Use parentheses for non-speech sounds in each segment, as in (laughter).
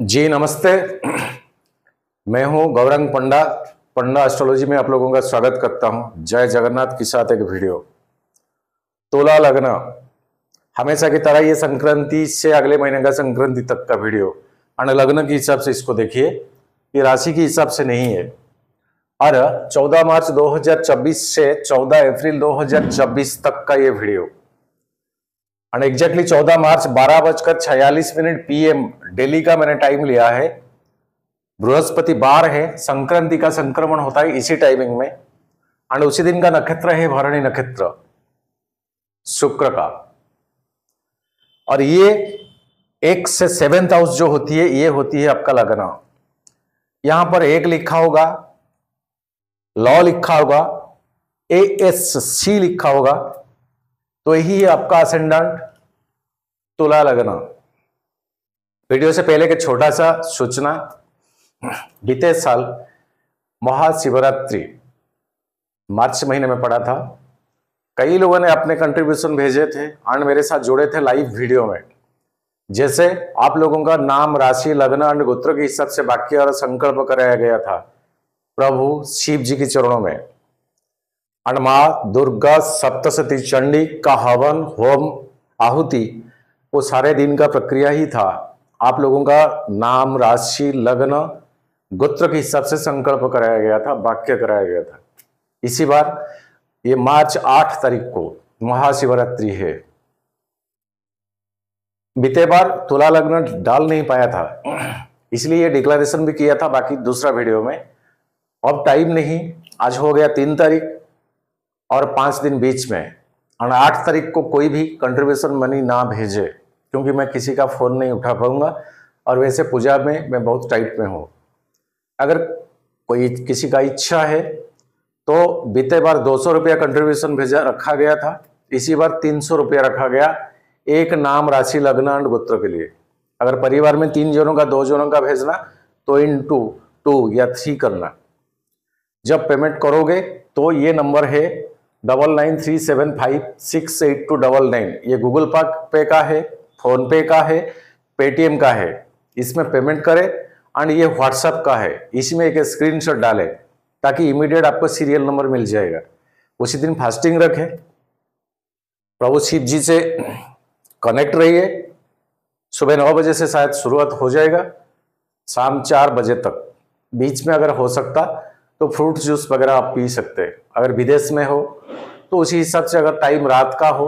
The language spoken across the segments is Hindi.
जी नमस्ते मैं हूं गौरंग पंडा पंडा एस्ट्रोलॉजी में आप लोगों का स्वागत करता हूं जय जगन्नाथ के साथ एक वीडियो तोला लग्न हमेशा की तरह ये संक्रांति से अगले महीने का संक्रांति तक का वीडियो और लग्न के हिसाब से इसको देखिए ये राशि के हिसाब से नहीं है और 14 मार्च 2024 से 14 अप्रैल 2024 तक का ये वीडियो एंड एग्जैक्टली चौदह मार्च बारह बजकर छियालीस मिनट पीएम डेली का मैंने टाइम लिया है बृहस्पति बार है संक्रांति का संक्रमण होता है इसी टाइमिंग में एंड उसी दिन का नक्षत्र है भरणी नक्षत्र शुक्र का और ये एक से सेवेंथ हाउस जो होती है ये होती है आपका लगना यहां पर एक लिखा होगा लॉ लिखा होगा ए एस सी लिखा होगा तो यही है आपका असेंडेंट तुला तो लगना वीडियो से पहले एक छोटा सा सूचना बीते साल महाशिवरात्रि मार्च महीने में पड़ा था कई लोगों ने अपने कंट्रीब्यूशन भेजे थे एंड मेरे साथ जुड़े थे लाइव वीडियो में जैसे आप लोगों का नाम राशि लग्न एंड गोत्र के हिसाब से वाक्य और संकल्प कराया गया था प्रभु शिव जी के चरणों में एंड माँ दुर्गा सप्तशती चंडी का हवन होम आहुति वो सारे दिन का प्रक्रिया ही था आप लोगों का नाम राशि लग्न गोत्र के हिसाब से संकल्प कराया गया था वाक्य कराया गया था इसी बार ये मार्च आठ तारीख को महाशिवरात्रि है बीते बार तुला लग्न डाल नहीं पाया था इसलिए ये डिक्लेरेशन भी किया था बाकी दूसरा वीडियो में अब टाइम नहीं आज हो गया तीन तारीख और पांच दिन बीच में और आठ तारीख को कोई भी कंट्रीब्यूशन मनी ना भेजे क्योंकि मैं किसी का फ़ोन नहीं उठा पाऊंगा और वैसे पूजा में मैं बहुत टाइट में हूँ अगर कोई किसी का इच्छा है तो बीते बार दो सौ रुपया कंट्रीब्यूशन भेजा रखा गया था इसी बार तीन सौ रुपया रखा गया एक नाम राशि लग्न और गोत्र के लिए अगर परिवार में तीन जनों का दो जनों का भेजना तो इन टू टू या थ्री करना जब पेमेंट करोगे तो ये नंबर है double nine three seven five six eight two double nine ये गूगल पे का है फोन पे का है पेटीएम का है इसमें पेमेंट करें एंड ये व्हाट्सएप का है इसमें एक स्क्रीनशॉट डालें ताकि इमीडिएट आपको सीरियल नंबर मिल जाएगा उसी दिन फास्टिंग रखें प्रभु शिव जी से कनेक्ट रहिए सुबह नौ बजे से शायद शुरुआत हो जाएगा शाम चार बजे तक बीच में अगर हो सकता तो फ्रूट जूस वगैरह आप पी सकते हैं अगर विदेश में हो तो उसी हिसाब से अगर टाइम रात का हो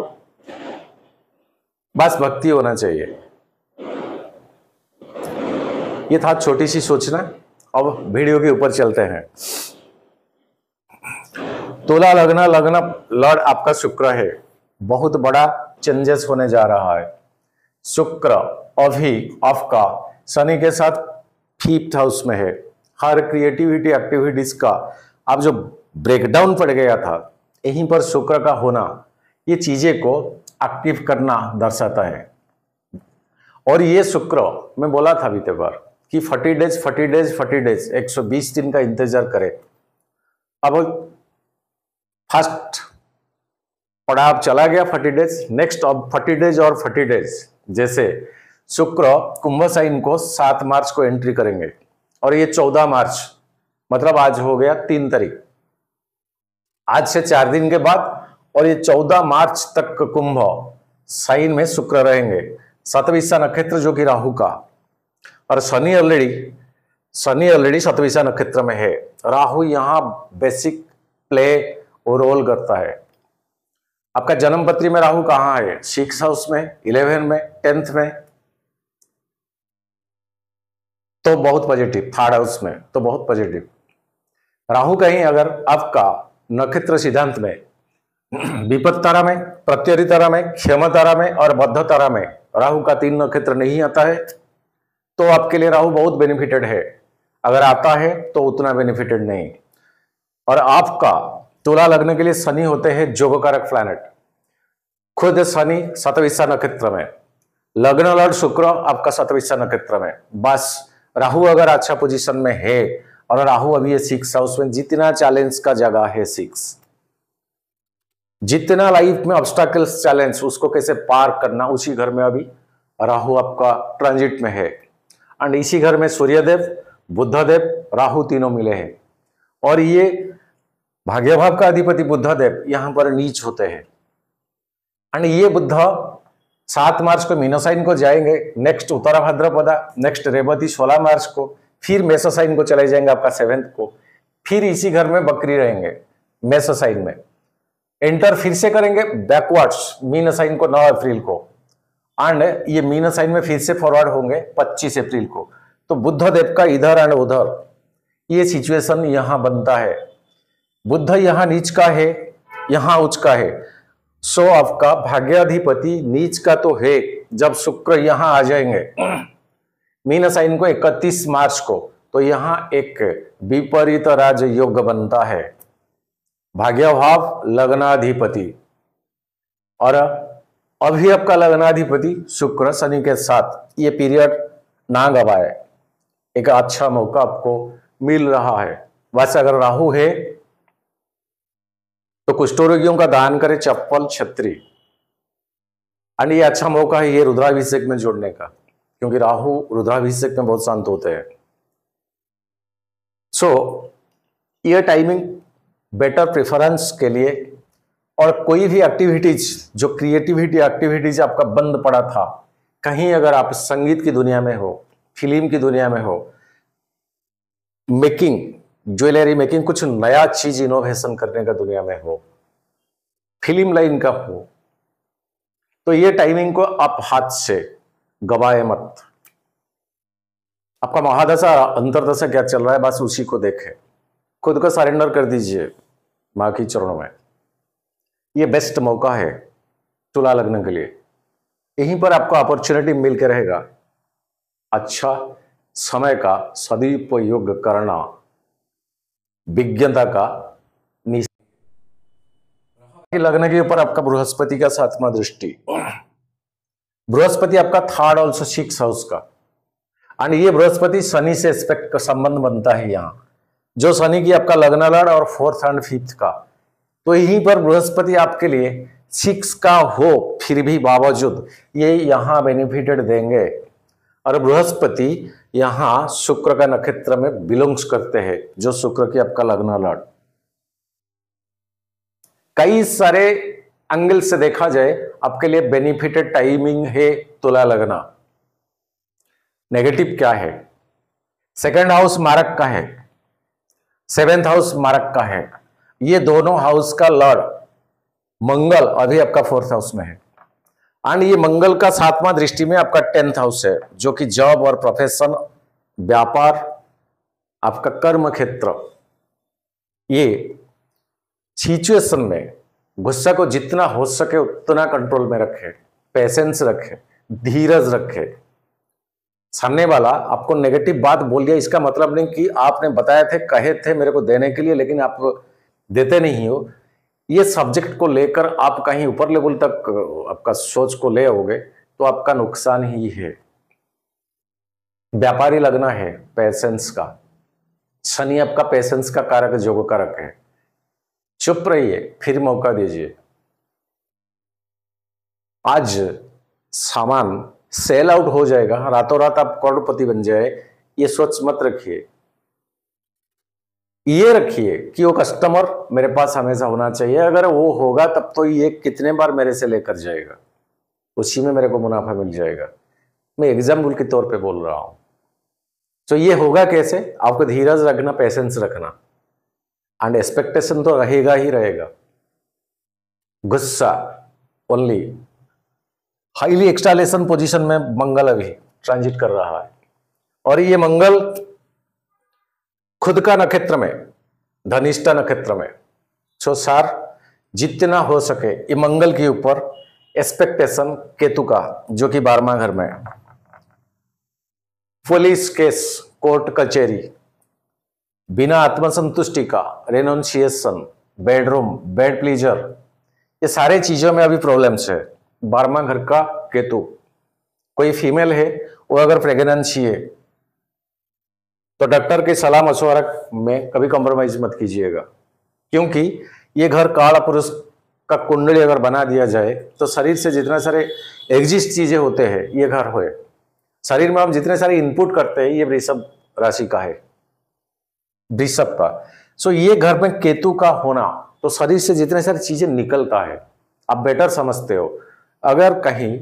बस भक्ति होना चाहिए ये था छोटी सी सोचना अब वीडियो के ऊपर चलते हैं तोला लगना लगना लड़ आपका शुक्र है बहुत बड़ा चेंजेस होने जा रहा है शुक्र अभी आपका शनि के साथ फिफ्थ हाउस में है हर क्रिएटिविटी एक्टिविटीज का आप जो ब्रेकडाउन पड़ गया था यहीं पर शुक्र का होना ये चीज़ें को एक्टिव करना दर्शाता है और ये शुक्र मैं बोला था बीते बार कि forty days forty days forty days 120 दिन का इंतजार करें अब फर्स्ट पड़ाव चला गया फर्टी डेज नेक्स्ट अब फोर्टी डेज और फर्टी डेज जैसे शुक्र कुंभ साइन को सात मार्च को एंट्री करेंगे और ये चौदह मार्च मतलब आज हो गया तीन तारीख आज से चार दिन के बाद और ये चौदह मार्च तक कुंभ साइन में शुक्र रहेंगे सतविशा नक्षत्र जो कि राहु का और शनि ऑलरेडी शनि ऑलरेडी सतविशा नक्षत्र में है राहु यहां बेसिक प्ले और रोल करता है आपका जन्म पत्री में राहु कहां है सिक्स हाउस में इलेवन में टेंथ में तो बहुत पॉजिटिव थर्ड हाउस में तो बहुत पॉजिटिव राहु कहीं अगर आपका नक्षत्र सिद्धांत में विपद तारा में प्रत्यरी तारा में क्षम तारा में और बद्ध तारा में राहु का तीन नक्षत्र नहीं आता है तो आपके लिए राहु बहुत बेनिफिटेड है अगर आता है तो उतना बेनिफिटेड नहीं और आपका तुला लगने के लिए शनि होते हैं जोग कारक प्लैनेट खुद शनि सतविशा नक्षत्र में लग्न लड़ शुक्र आपका सतविशा नक्षत्र में बस राहु अगर अच्छा पोजीशन में है और राहु अभी है सिक्स हाउस में जितना चैलेंज का जगह है सिक्स जितना लाइफ में ऑब्स्टाकल्स चैलेंज उसको कैसे पार करना उसी घर में अभी राहु आपका ट्रांजिट में है एंड इसी घर में सूर्यदेव बुद्धदेव राहु तीनों मिले हैं और ये भाग्यभाव का अधिपति बुद्धदेव यहां पर नीच होते हैं एंड ये बुद्ध सात मार्च को मीनोसाइन को जाएंगे नेक्स्ट उत्तरा भाद्रपदा नेक्स्ट रेवती सोलह मार्च को फिर मेसोसाइन को चले जाएंगे आपका सेवेंथ को फिर इसी घर में बकरी रहेंगे मेसोसाइन में एंटर फिर से करेंगे बैकवर्ड्स मीन साइन को नौ अप्रैल को एंड ये मीन साइन में फिर से फॉरवर्ड होंगे 25 अप्रैल को तो बुद्ध देव का इधर एंड उधर ये सिचुएशन यहां बनता है बुद्ध यहां नीच का है यहां उच्च का है सो आपका भाग्याधिपति नीच का तो है जब शुक्र यहां आ जाएंगे मीन साइन को 31 मार्च को तो यहां एक विपरीत राज योग बनता है भाग्यभाव लग्नाधिपति और अभी आपका लग्नाधिपति शुक्र शनि के साथ ये पीरियड ना गवाए एक अच्छा मौका आपको मिल रहा है वैसे अगर राहु है तो कुष्ठ रोगियों का दान करें चप्पल छत्री एंड ये अच्छा मौका है ये रुद्राभिषेक में जोड़ने का क्योंकि राहु रुद्राभिषेक में बहुत शांत होते हैं सो so, यह टाइमिंग बेटर प्रेफरेंस के लिए और कोई भी एक्टिविटीज जो क्रिएटिविटी एक्टिविटीज आपका बंद पड़ा था कहीं अगर आप संगीत की दुनिया में हो फिल्म की दुनिया में हो मेकिंग ज्वेलरी मेकिंग कुछ नया चीज इनोवेशन करने का दुनिया में हो फिल्म लाइन का हो तो ये टाइमिंग को आप हाथ से गवाए मत आपका महादशा अंतरदशा क्या चल रहा है बस उसी को देखें खुद को सरेंडर कर दीजिए माँ की चरणों में ये बेस्ट मौका है तुला लग्न के लिए यहीं पर आपको अपॉर्चुनिटी मिल के रहेगा अच्छा समय का सदुपयोग करना विज्ञता का लग्न के ऊपर आपका बृहस्पति का सातवा दृष्टि बृहस्पति आपका थर्ड ऑल्सो सिक्स हाउस का और ये बृहस्पति शनि से एस्पेक्ट का संबंध बनता है यहाँ जो शनि की आपका लग्न लड़ और फोर्थ एंड फिफ्थ का तो यहीं पर बृहस्पति आपके लिए सिक्स का हो फिर भी बावजूद ये यहाँ बेनिफिटेड देंगे और बृहस्पति यहाँ शुक्र का नक्षत्र में बिलोंग्स करते हैं जो शुक्र की आपका लग्न लड़ कई सारे एंगल से देखा जाए आपके लिए बेनिफिटेड टाइमिंग है तुला लगना नेगेटिव क्या है सेकेंड हाउस मारक का है सेवेंथ हाउस मारक का है ये दोनों हाउस का लॉर्ड मंगल अभी आपका फोर्थ हाउस में है एंड ये मंगल का सातवां दृष्टि में आपका टेंथ हाउस है जो कि जॉब और प्रोफेशन व्यापार आपका कर्म क्षेत्र ये सिचुएशन में गुस्सा को जितना हो सके उतना कंट्रोल में रखें पेशेंस रखें धीरज रखें सामने वाला आपको नेगेटिव बात बोल दिया इसका मतलब नहीं कि आपने बताए थे कहे थे मेरे को देने के लिए लेकिन आप देते नहीं हो ये सब्जेक्ट को लेकर आप कहीं ऊपर लेवल तक आपका सोच को ले आओगे तो आपका नुकसान ही है व्यापारी लगना है पेशेंस का शनि आपका पेशेंस का कारक योग कारक है चुप रहिए फिर मौका दीजिए आज सामान सेल आउट हो जाएगा रातों रात आप करोड़पति बन जाए ये सोच मत रखिए ये रखिए कि वो कस्टमर मेरे पास हमेशा होना चाहिए अगर वो होगा तब तो ये कितने बार मेरे से लेकर जाएगा उसी में मेरे को मुनाफा मिल जाएगा मैं एग्जाम्पल के तौर पे बोल रहा हूं तो ये होगा कैसे आपको धीरज रखना पेशेंस रखना एंड एक्सपेक्टेशन तो रहेगा ही रहेगा गुस्सा ओनली हाईली एक्सटालेशन पोजीशन में मंगल अभी ट्रांजिट कर रहा है और ये मंगल खुद का नक्षत्र में धनिष्ठा नक्षत्र में सो सार जितना हो सके ये मंगल के ऊपर एक्सपेक्टेशन केतु का जो कि बारवा घर में पुलिस केस कोर्ट कचेरी बिना आत्मसंतुष्टि का रेनोन्शियसन बेडरूम बेड प्लीजर ये सारे चीज़ों में अभी प्रॉब्लम्स है बारहवा घर का केतु कोई फीमेल है वो अगर प्रेगनेंसी है तो डॉक्टर के सलाह मशुरा में कभी कॉम्प्रोमाइज मत कीजिएगा क्योंकि ये घर काला पुरुष का कुंडली अगर बना दिया जाए तो शरीर से जितने सारे एग्जिस्ट चीज़ें होते हैं ये घर होए शरीर में हम जितने सारे इनपुट करते हैं ये वृषभ राशि का है वृषभ का सो ये घर में केतु का होना तो शरीर से जितने सारी चीजें निकलता है आप बेटर समझते हो अगर कहीं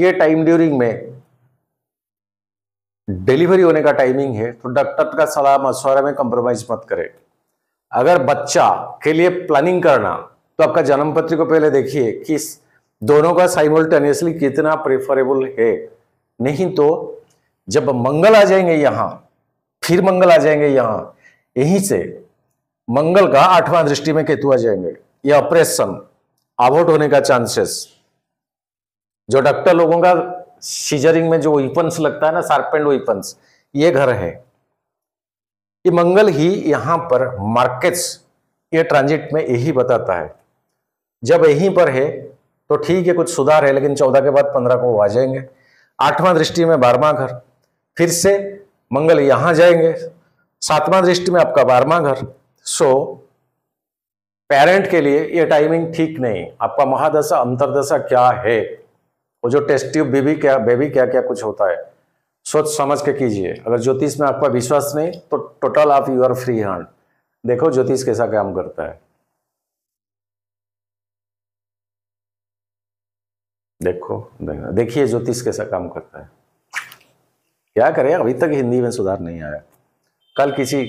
ये टाइम ड्यूरिंग में डिलीवरी होने का टाइमिंग है तो डॉक्टर का सलाह मशवरा में कंप्रोमाइज मत करें अगर बच्चा के लिए प्लानिंग करना तो आपका जन्म पत्र को पहले देखिए कि दोनों का साइमल्टेनियसली कितना प्रेफरेबल है नहीं तो जब मंगल आ जाएंगे यहां फिर मंगल आ जाएंगे यहां यहीं से मंगल का आठवां दृष्टि में केतु आ जाएंगे यह ऑपरेशन आवोट होने का चांसेस जो डॉक्टर लोगों का सीजरिंग में जो वेपन्स लगता है ना सार्पेंड वेपन्स ये घर है ये मंगल ही यहां पर मार्केट्स ये ट्रांजिट में यही बताता है जब यहीं पर है तो ठीक है कुछ सुधार है लेकिन चौदह के बाद पंद्रह को आ जाएंगे आठवां दृष्टि में बारवा घर फिर से मंगल यहां जाएंगे सातवां दृष्टि में आपका बारहवा घर सो पेरेंट के लिए ये टाइमिंग ठीक नहीं आपका महादशा अंतरदशा क्या है वो जो टेस्टिव बेबी क्या बेबी क्या क्या कुछ होता है सोच समझ के कीजिए अगर ज्योतिष में आपका विश्वास नहीं तो टोटल आप यू आर फ्री हैंड देखो ज्योतिष कैसा काम करता है देखो देखिए ज्योतिष कैसा काम करता है क्या करें अभी तक हिंदी में सुधार नहीं आया कल किसी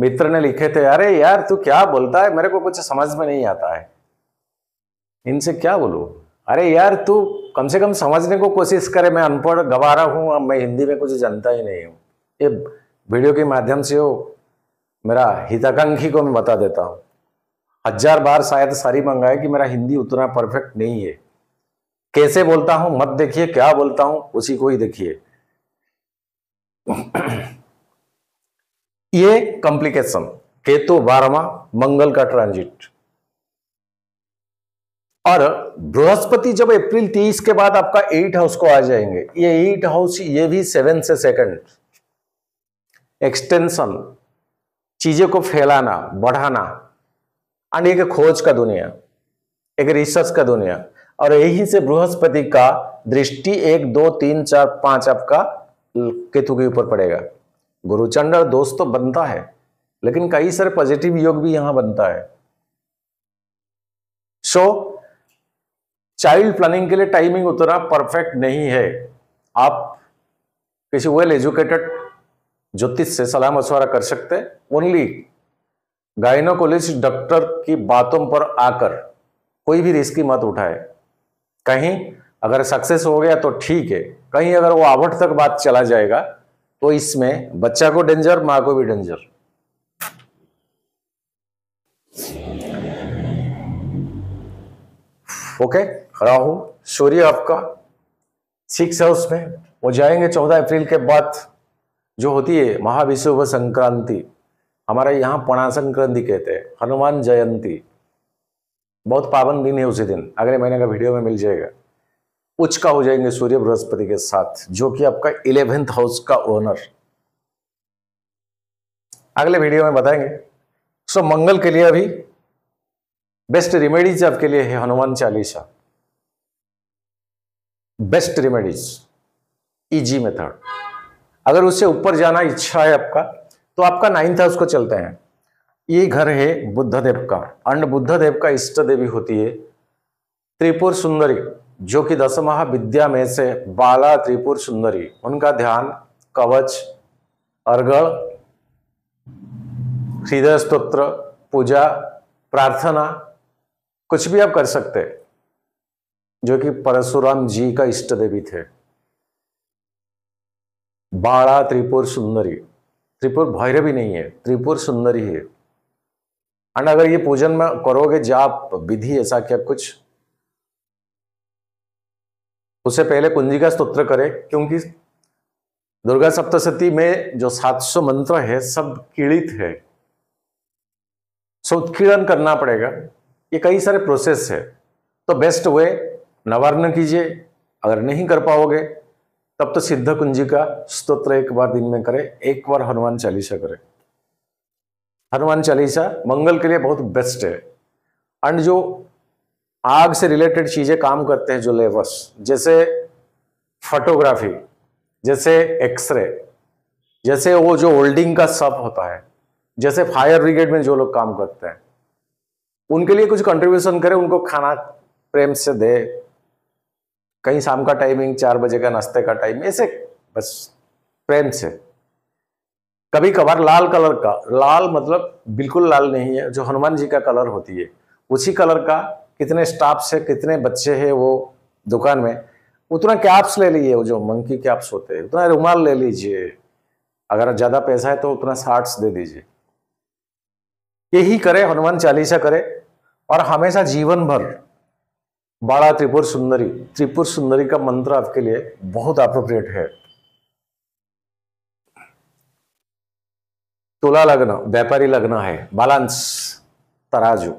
मित्र ने लिखे थे अरे यार तू क्या बोलता है मेरे को कुछ समझ में नहीं आता है इनसे क्या बोलू अरे यार तू कम से कम समझने को कोशिश करे मैं अनपढ़ गवारा हूं अब मैं हिंदी में कुछ जानता ही नहीं हूं ये वीडियो के माध्यम से हो मेरा हितकांक्षी को मैं बता देता हूं हजार बार शायद सारी मंगाए कि मेरा हिंदी उतना परफेक्ट नहीं है कैसे बोलता हूं मत देखिए क्या बोलता हूँ उसी को ही देखिए (clears throat) ये कॉम्प्लिकेशन केतु बारहवा मंगल का ट्रांजिट और बृहस्पति जब अप्रैल तीस के बाद आपका एट हाउस को आ जाएंगे ये एट हाउस ये भी सेवन से सेकंड एक्सटेंशन चीजें को फैलाना बढ़ाना एंड एक खोज का दुनिया एक रिसर्च का दुनिया और यही से बृहस्पति का दृष्टि एक दो तीन चार पांच आपका केतु के ऊपर पड़ेगा गुरुचंडर दोष तो बनता है लेकिन कई सारे पॉजिटिव योग भी यहां बनता है सो चाइल्ड प्लानिंग के लिए टाइमिंग उतना परफेक्ट नहीं है आप किसी वेल एजुकेटेड ज्योतिष से सलाह मशवरा कर सकते ओनली गायनोकोलिस्ट डॉक्टर की बातों पर आकर कोई भी रिस्क मत उठाए कहीं अगर सक्सेस हो गया तो ठीक है कहीं अगर वो आवट तक बात चला जाएगा तो इसमें बच्चा को डेंजर मां को भी डेंजर ओके राहु सूर्य आपका सिक्स हाउस में वो जाएंगे चौदह अप्रैल के बाद जो होती है महाविशुभ संक्रांति हमारे यहाँ पणा संक्रांति कहते हैं हनुमान जयंती बहुत पावन दिन है उसी दिन अगले महीने का वीडियो में मिल जाएगा उच्च का हो जाएंगे सूर्य बृहस्पति के साथ जो कि आपका इलेवेंथ हाउस का ओनर अगले वीडियो में बताएंगे सो मंगल के लिए अभी बेस्ट रिमेडीज आपके लिए है Hanuman Chalisa best remedies easy method अगर उससे ऊपर जाना इच्छा है आपका तो आपका नाइन्थ हाउस को चलते हैं ये घर है बुद्ध देव का अंड बुद्ध देव का इष्ट देवी होती है त्रिपुर सुंदरी जो कि दसमहा विद्या में से बाला त्रिपुर सुंदरी उनका ध्यान कवच अर्घड़ हृदय स्त्रोत्र पूजा प्रार्थना कुछ भी आप कर सकते जो कि परशुराम जी का इष्ट देवी थे बाला त्रिपुर सुंदरी त्रिपुर भैरवी नहीं है त्रिपुर सुंदरी है एंड अगर ये पूजन में करोगे जाप विधि ऐसा क्या कुछ उससे पहले कुंजी का स्त्रोत्र करें क्योंकि दुर्गा सप्तशती में जो 700 मंत्र है सब कीड़ित है सो करना पड़ेगा ये कई सारे प्रोसेस है तो बेस्ट वे नवार्ण कीजिए अगर नहीं कर पाओगे तब तो सिद्ध कुंजी का स्तोत्र एक बार दिन में करें एक बार हनुमान चालीसा करें हनुमान चालीसा मंगल के लिए बहुत बेस्ट है एंड जो आग से रिलेटेड चीजें काम करते हैं जो लेवस जैसे फोटोग्राफी जैसे एक्सरे जैसे वो जो होल्डिंग का सब होता है जैसे फायर ब्रिगेड में जो लोग काम करते हैं उनके लिए कुछ कंट्रीब्यूशन करें उनको खाना प्रेम से दे कहीं शाम का टाइमिंग चार बजे का नाश्ते का टाइम ऐसे बस प्रेम से कभी कभार लाल कलर का लाल मतलब बिल्कुल लाल नहीं है जो हनुमान जी का कलर होती है उसी कलर का कितने स्टाफ से कितने बच्चे हैं वो दुकान में उतना कैप्स ले लीजिए वो जो मंकी कैप्स होते हैं उतना रुमाल ले लीजिए अगर ज़्यादा पैसा है तो उतना शार्ट्स दे दीजिए यही करे हनुमान चालीसा करे और हमेशा जीवन भर बाड़ा त्रिपुर सुंदरी त्रिपुर सुंदरी का मंत्र आपके लिए बहुत अप्रोप्रिएट है तुला लग्न व्यापारी लगना है बैलेंस तराजू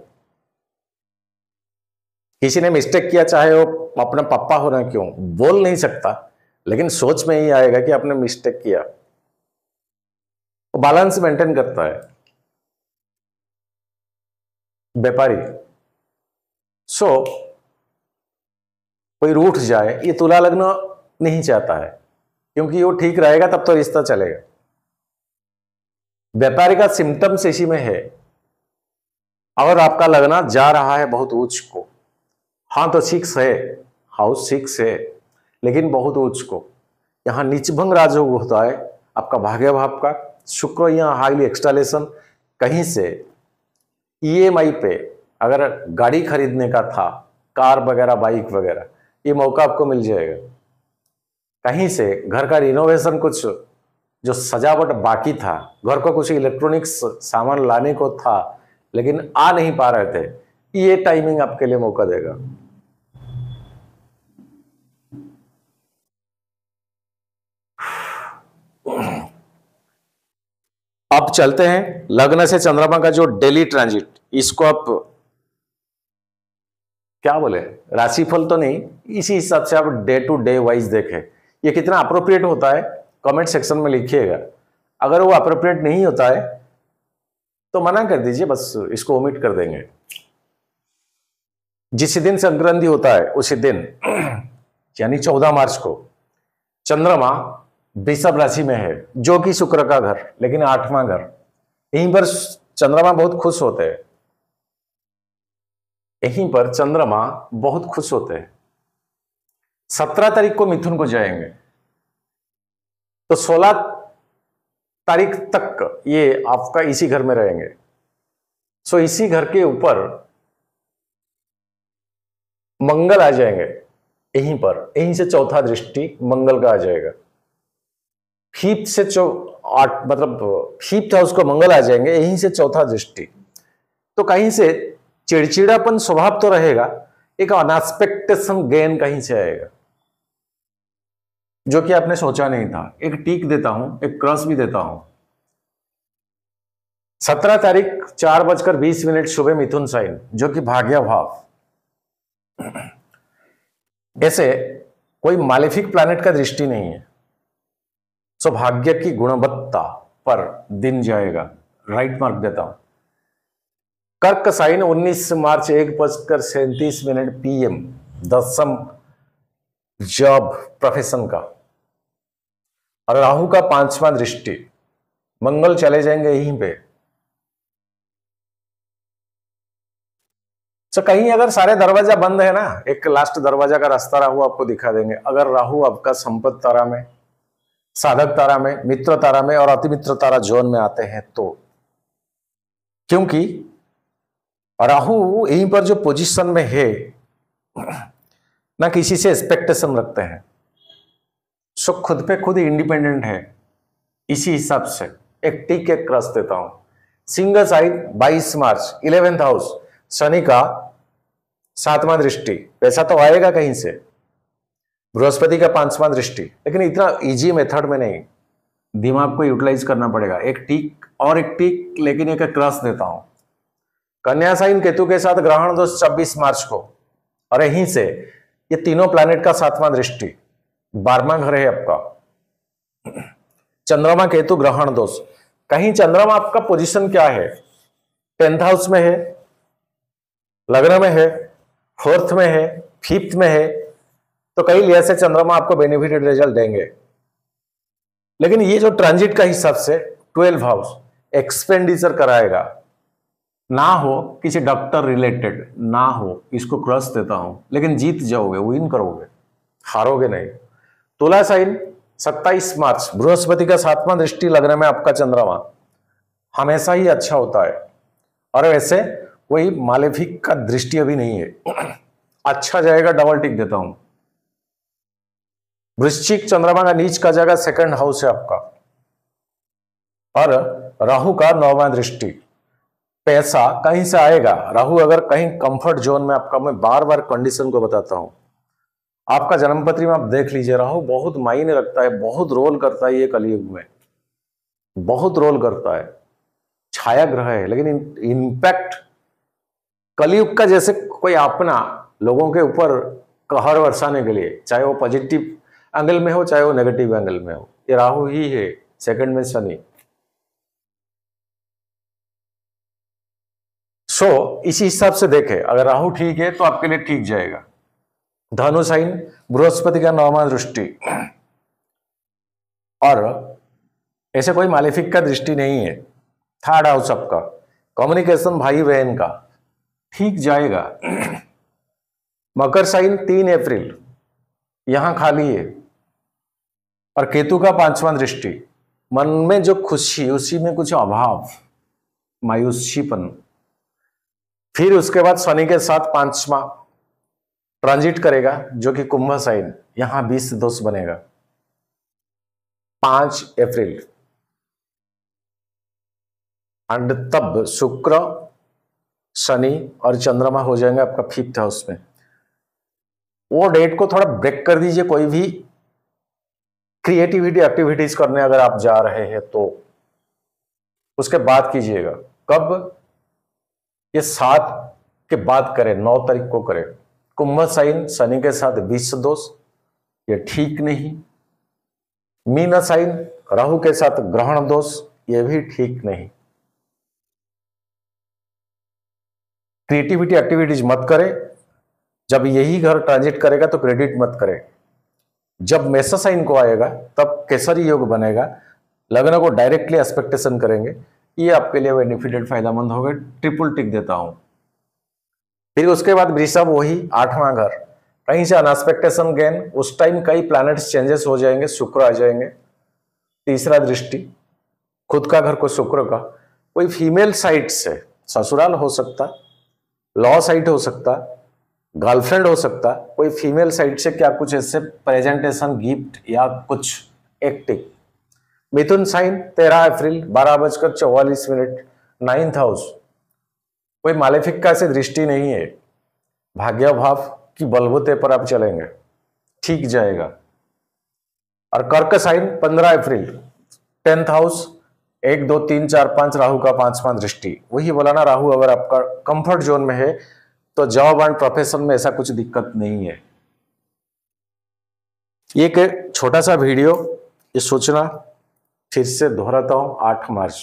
किसी ने मिस्टेक किया चाहे वो अपना पप्पा हो ना क्यों बोल नहीं सकता लेकिन सोच में ही आएगा कि आपने मिस्टेक किया वो बैलेंस मेंटेन करता है व्यापारी सो so, कोई रूठ जाए ये तुला लग्न नहीं चाहता है क्योंकि वो ठीक रहेगा तब तो रिश्ता चलेगा व्यापारी का सिम्टम्स इसी में है और आपका लगना जा रहा है बहुत ऊंच को हाँ तो सिक्स है हाउस सिक्स है लेकिन बहुत उच्च को यहाँ नीचभंग राजयोग होता है आपका भाग्य भाव का शुक्र यहाँ हाईली एक्सटालेशन कहीं से ईएमआई e पे अगर गाड़ी खरीदने का था कार वगैरह बाइक वगैरह ये मौका आपको मिल जाएगा कहीं से घर का रिनोवेशन कुछ जो सजावट बाकी था घर को कुछ इलेक्ट्रॉनिक्स सामान लाने को था लेकिन आ नहीं पा रहे थे ये टाइमिंग आपके लिए मौका देगा अब चलते हैं लग्न से चंद्रमा का जो डेली ट्रांजिट इसको आप क्या बोले राशिफल तो नहीं इसी हिसाब से आप डे टू डे वाइज देखें ये कितना अप्रोप्रिएट होता है कमेंट सेक्शन में लिखिएगा अगर वो अप्रोप्रिएट नहीं होता है तो मना कर दीजिए बस इसको ओमिट कर देंगे जिस दिन संक्रांति होता है उसी दिन यानी चौदह मार्च को चंद्रमा वृषभ राशि में है जो कि शुक्र का घर लेकिन आठवां घर यहीं पर चंद्रमा बहुत खुश होते हैं यहीं पर चंद्रमा बहुत खुश होते हैं सत्रह तारीख को मिथुन को जाएंगे तो सोलह तारीख तक ये आपका इसी घर में रहेंगे सो इसी घर के ऊपर मंगल आ जाएंगे यहीं पर यहीं से चौथा दृष्टि मंगल का आ जाएगा फिफ्थ से चौ आठ मतलब फिफ्थ हाउस को मंगल आ जाएंगे यहीं से चौथा दृष्टि तो कहीं से चिड़चिड़ापन स्वभाव तो रहेगा एक अनएक्सपेक्टेशन गेन कहीं से आएगा जो कि आपने सोचा नहीं था एक टीक देता हूं एक क्रॉस भी देता हूं सत्रह तारीख चार बजकर बीस मिनट सुबह मिथुन साइन जो कि भाग्य भाव (clears throat) ऐसे कोई मालिफिक प्लानिट का दृष्टि नहीं है सौभाग्य की गुणवत्ता पर दिन जाएगा राइट मार्क देता हूं कर्क साइन 19 मार्च एक बजकर सैंतीस मिनट पीएम दसम जॉब प्रोफेशन का और राहु का पांचवा दृष्टि मंगल चले जाएंगे यहीं पे सो कहीं अगर सारे दरवाजा बंद है ना एक लास्ट दरवाजा का रास्ता राहु आपको दिखा देंगे अगर राहु आपका संपद तारा में साधक तारा में मित्र तारा में और अतिमित्र तारा जोन में आते हैं तो क्योंकि राहु यहीं पर जो पोजीशन में है ना किसी से एक्सपेक्टेशन रखते हैं सो खुद पे खुद इंडिपेंडेंट है इसी हिसाब से एक टिक एक क्रस देता हूं सिंगल साइड 22 मार्च इलेवेंथ हाउस शनि का सातवा दृष्टि पैसा तो आएगा कहीं से बृहस्पति का पांचवा दृष्टि लेकिन इतना इजी मेथड में नहीं दिमाग को यूटिलाइज करना पड़ेगा एक टीक और एक टीक लेकिन एक क्रॉस देता हूं कन्या साइन केतु के साथ ग्रहण दोष छब्बीस मार्च को और यहीं से ये तीनों प्लानिट का सातवां दृष्टि बारवा घर है आपका चंद्रमा केतु ग्रहण दोष कहीं चंद्रमा आपका पोजीशन क्या है टेंथ हाउस में है लग्न में है फोर्थ में है फिफ्थ में है तो कई लेयर से चंद्रमा आपको बेनिफिटेड रिजल्ट देंगे लेकिन ये जो ट्रांजिट का हिसाब से ट्वेल्व हाउस एक्सपेंडिचर कराएगा ना हो किसी डॉक्टर रिलेटेड ना हो इसको क्रस देता हूं लेकिन जीत जाओगे विन करोगे हारोगे नहीं तुला साइन 27 मार्च बृहस्पति का सातवां दृष्टि लग्न में आपका चंद्रमा हमेशा ही अच्छा होता है और वैसे वही मालेफिक का दृष्टि अभी नहीं है अच्छा जाएगा डबल टिक देता हूं वृश्चिक चंद्रमा का नीच का जाएगा सेकंड हाउस है आपका और राहु का नौवा दृष्टि पैसा कहीं से आएगा राहु अगर कहीं कंफर्ट जोन में आपका मैं बार बार कंडीशन को बताता हूं आपका जन्मपत्री में आप देख लीजिए राहु बहुत मायने रखता है बहुत रोल करता है ये कलयुग में बहुत रोल करता है छाया ग्रह है लेकिन इन, कलयुग का जैसे कोई अपना लोगों के ऊपर कहर वर्षाने के लिए चाहे वो पॉजिटिव एंगल में हो चाहे वो नेगेटिव एंगल में हो ये राहु ही है सेकंड में शनि सो so, इसी हिसाब से देखें अगर राहु ठीक है तो आपके लिए ठीक जाएगा धनु साइन बृहस्पति का नवमा दृष्टि और ऐसे कोई मालिफिक का दृष्टि नहीं है थर्ड हाउस आपका कम्युनिकेशन भाई बहन का ठीक जाएगा मकर साइन तीन अप्रैल यहां खाली है और केतु का पांचवा दृष्टि मन में जो खुशी उसी में कुछ अभाव मायूसीपन फिर उसके बाद शनि के साथ पांचवा ट्रांजिट करेगा जो कि कुंभ साइन यहां बीस दोष बनेगा पांच अप्रैल एंड तब शुक्र शनि और चंद्रमा हो जाएंगे आपका फिफ्थ हाउस में वो डेट को थोड़ा ब्रेक कर दीजिए कोई भी क्रिएटिविटी एक्टिविटीज करने अगर आप जा रहे हैं तो उसके बाद कीजिएगा कब ये सात के बाद करें नौ तारीख को करें कुंभ साइन शनि के साथ विश्व दोष ये ठीक नहीं मीन साइन राहु के साथ ग्रहण दोष ये भी ठीक नहीं क्रिएटिविटी एक्टिविटीज मत करें जब यही घर ट्रांजिट करेगा तो क्रेडिट मत करें जब मेसा इनको आएगा तब केसरी योग बनेगा लग्न को डायरेक्टली एक्सपेक्टेशन करेंगे ये आपके लिए बेनिफिटेड फायदामंद होगा ट्रिपल टिक देता हूं फिर उसके बाद वृषभ वही आठवां घर कहीं से अनएक्सपेक्टेशन गेन उस टाइम कई प्लैनेट्स चेंजेस हो जाएंगे शुक्र आ जाएंगे तीसरा दृष्टि खुद का घर को शुक्र का कोई फीमेल साइड से ससुराल हो सकता लॉ साइट हो सकता गर्लफ्रेंड हो सकता कोई फीमेल साइट से क्या कुछ ऐसे प्रेजेंटेशन गिफ्ट या कुछ एक्टिंग मिथुन साइन तेरह अप्रैल बारह बजकर चौवालीस मिनट नाइन्थ हाउस कोई मालिफिक का ऐसी दृष्टि नहीं है भाव की बलबूते पर आप चलेंगे ठीक जाएगा और कर्क साइन पंद्रह अप्रैल टेंथ हाउस एक दो तीन चार पांच राहु का पांच पांच दृष्टि वही बोला ना राहु अगर आपका कंफर्ट जोन में है तो जॉब एंड प्रोफेशन में ऐसा कुछ दिक्कत नहीं है एक छोटा सा वीडियो ये सूचना फिर से दोहराता हूं आठ मार्च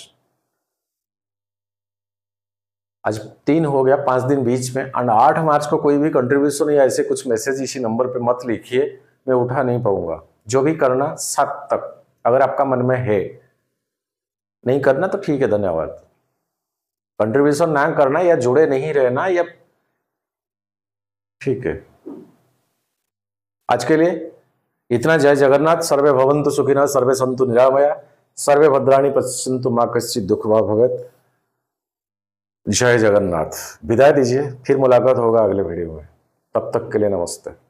आज तीन हो गया पांच दिन बीच में एंड आठ मार्च को कोई भी कंट्रीब्यूशन या ऐसे कुछ मैसेज इसी नंबर पर मत लिखिए मैं उठा नहीं पाऊंगा जो भी करना सात तक अगर आपका मन में है नहीं करना तो ठीक है धन्यवाद कंट्रीब्यूशन ना करना या जुड़े नहीं रहना या ठीक है आज के लिए इतना जय जगन्नाथ सर्वे भवंतु सुखिन सर्वे संतु निरामया सर्वे भद्राणी पश्चिंतु माँ कश्चित दुख वा भगत जय जगन्नाथ विदा दीजिए फिर मुलाकात होगा अगले वीडियो में तब तक के लिए नमस्ते